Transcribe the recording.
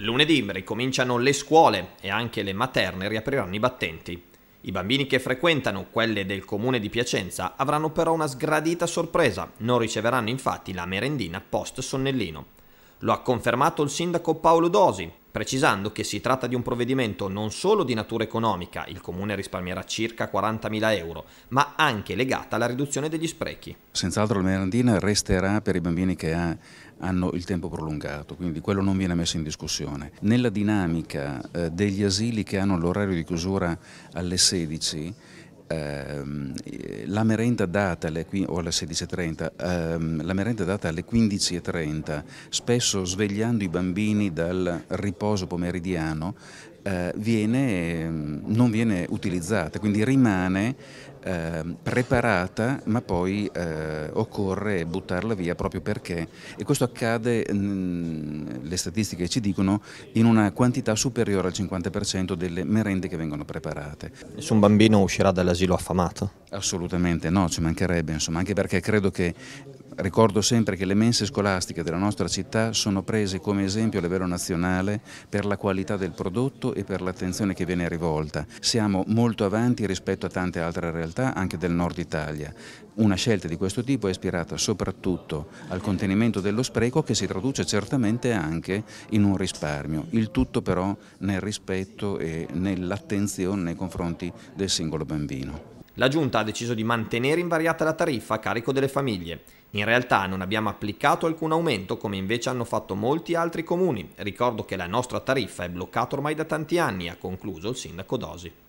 Lunedì ricominciano le scuole e anche le materne riapriranno i battenti. I bambini che frequentano quelle del comune di Piacenza avranno però una sgradita sorpresa, non riceveranno infatti la merendina post sonnellino. Lo ha confermato il sindaco Paolo Dosi, precisando che si tratta di un provvedimento non solo di natura economica, il Comune risparmierà circa 40.000 euro, ma anche legata alla riduzione degli sprechi. Senz'altro la merendina resterà per i bambini che ha, hanno il tempo prolungato, quindi quello non viene messo in discussione. Nella dinamica eh, degli asili che hanno l'orario di chiusura alle 16, ehm, la merenda data alle, o alle 16.30, ehm, la merenda data alle 15.30, spesso svegliando i bambini dal riposo pomeridiano, eh, viene, ehm, non viene utilizzata, quindi rimane eh, preparata, ma poi eh, occorre buttarla via proprio perché. E questo accade, mh, mm, le statistiche ci dicono, in una quantità superiore al 50% delle merende che vengono preparate. Nessun bambino uscirà dall'asilo affamato? Assolutamente no, ci mancherebbe, insomma, anche perché credo che Ricordo sempre che le mense scolastiche della nostra città sono prese come esempio a livello nazionale per la qualità del prodotto e per l'attenzione che viene rivolta. Siamo molto avanti rispetto a tante altre realtà anche del nord Italia. Una scelta di questo tipo è ispirata soprattutto al contenimento dello spreco che si traduce certamente anche in un risparmio, il tutto però nel rispetto e nell'attenzione nei confronti del singolo bambino. La Giunta ha deciso di mantenere invariata la tariffa a carico delle famiglie. In realtà non abbiamo applicato alcun aumento come invece hanno fatto molti altri comuni. Ricordo che la nostra tariffa è bloccata ormai da tanti anni, ha concluso il sindaco Dosi.